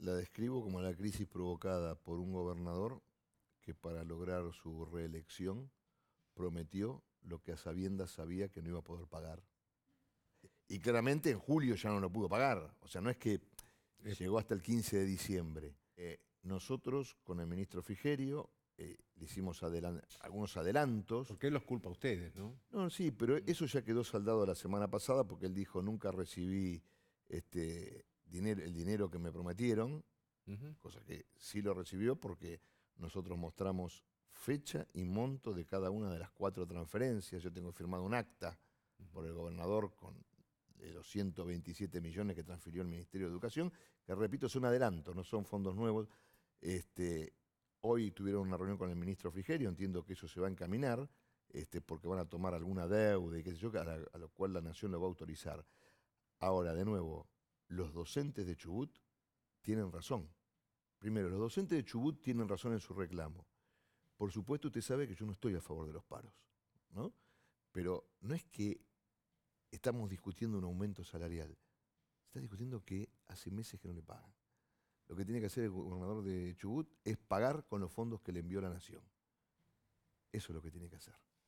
La describo como la crisis provocada por un gobernador que para lograr su reelección prometió lo que a sabiendas sabía que no iba a poder pagar. Y claramente en julio ya no lo pudo pagar. O sea, no es que eh. llegó hasta el 15 de diciembre. Eh, nosotros con el ministro Figerio eh, le hicimos algunos adelantos. Porque él los culpa a ustedes, ¿no? No, sí, pero eso ya quedó saldado la semana pasada porque él dijo, nunca recibí este, el dinero que me prometieron, cosa que sí lo recibió porque nosotros mostramos fecha y monto de cada una de las cuatro transferencias. Yo tengo firmado un acta por el gobernador con los 127 millones que transfirió el Ministerio de Educación, que repito, es un adelanto, no son fondos nuevos. Este, hoy tuvieron una reunión con el ministro Frigerio, entiendo que eso se va a encaminar, este, porque van a tomar alguna deuda y qué sé yo, a lo cual la Nación lo va a autorizar. Ahora, de nuevo, los docentes de Chubut tienen razón. Primero, los docentes de Chubut tienen razón en su reclamo. Por supuesto, usted sabe que yo no estoy a favor de los paros, ¿no? Pero no es que estamos discutiendo un aumento salarial. Se está discutiendo que hace meses que no le pagan. Lo que tiene que hacer el gobernador de Chubut es pagar con los fondos que le envió la nación. Eso es lo que tiene que hacer.